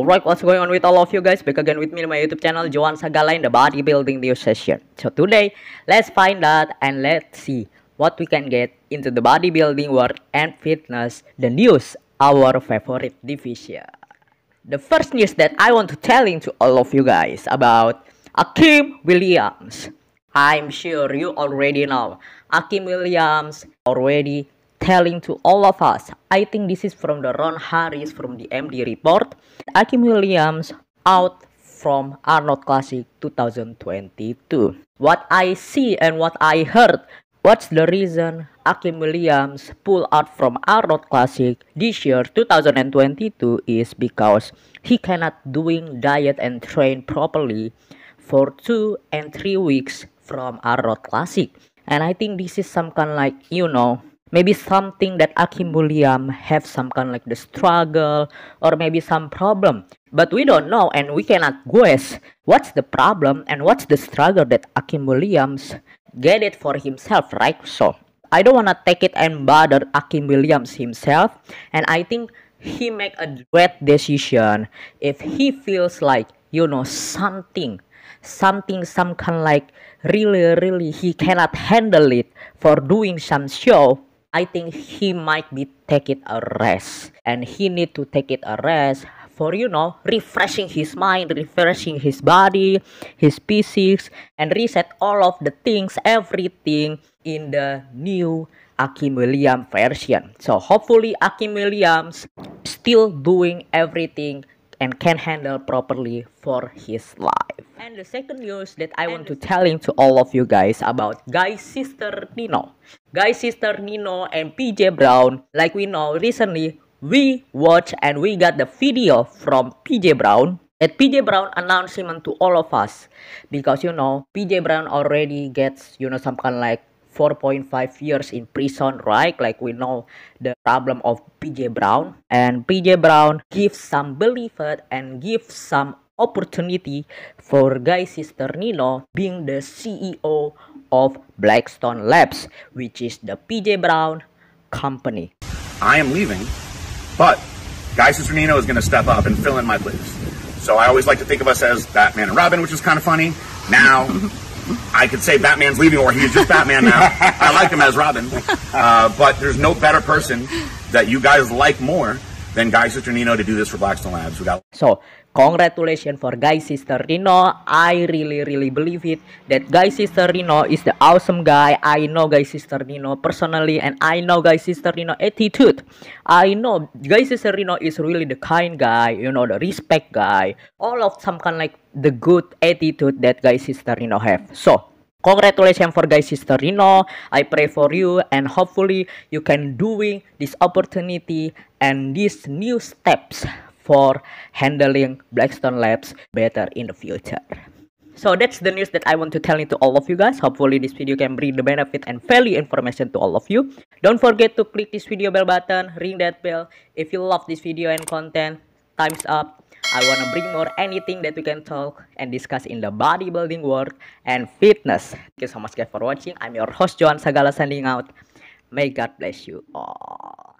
Alright, what's going on with all of you guys? Back again with me on my YouTube channel, Johan Sagala in the Bodybuilding News Session. So today, let's find out and let's see what we can get into the bodybuilding world and fitness, the news, our favorite division. The first news that I want to tell to all of you guys about Akim Williams. I'm sure you already know Akim Williams already telling to all of us. I think this is from the Ron Harris from the MD report. Akim Williams out from Arnold Classic 2022. What I see and what I heard, what's the reason Akim Williams pull out from Arnold Classic this year 2022 is because he cannot doing diet and train properly for 2 and 3 weeks from Arnold Classic. And I think this is some kind like, you know, maybe something that Akim Williams have some kind of like the struggle or maybe some problem. But we don't know and we cannot guess what's the problem and what's the struggle that Akim Williams get it for himself, right? So I don't wanna take it and bother Akim Williams himself and I think he make a great decision if he feels like you know something something some kind like really really he cannot handle it for doing some show I think he might be take it a rest and he need to take it a rest for you know refreshing his mind refreshing his body his physics and reset all of the things everything in the new Akim version so hopefully Akim Williams still doing everything and can handle properly for his life. And the second news that I and want to telling to all of you guys about Guy's sister Nino. Guys, sister Nino and PJ Brown, like we know recently, we watched and we got the video from PJ Brown At PJ Brown announcement to all of us because you know PJ Brown already gets you know some kind like 4.5 years in prison right like we know the problem of PJ Brown and PJ Brown gives some believer and gives some opportunity for guy sister Nino being the CEO of Blackstone Labs, which is the PJ Brown company. I am leaving, but Guy Cisternino is going to step up and fill in my place. So I always like to think of us as Batman and Robin, which is kind of funny. Now, I could say Batman's leaving or he's just Batman now. I like him as Robin. Uh, but there's no better person that you guys like more than Guy Cisternino to do this for Blackstone Labs. We got- so Congratulations for guys sister Rino. I really really believe it that guys sister Rino is the awesome guy. I know guys sister Rino personally and I know guys sister Rino attitude. I know guys sister Rino is really the kind guy, you know, the respect guy. All of some kind like the good attitude that guys sister Rino have. So, Congratulations for guys sister Rino. I pray for you and hopefully you can doing this opportunity and these new steps for handling Blackstone Labs better in the future. So that's the news that I want to tell you to all of you guys. Hopefully this video can bring the benefit and value information to all of you. Don't forget to click this video bell button, ring that bell. If you love this video and content, time's up. I wanna bring more anything that we can talk and discuss in the bodybuilding world and fitness. Thank you so much guys for watching. I'm your host Johan Sagala sending out. May God bless you all.